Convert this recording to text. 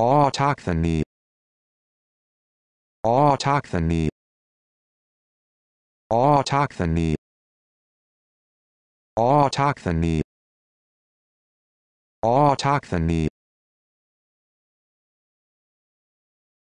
autochthony autochthony autochthony autochthony autochthony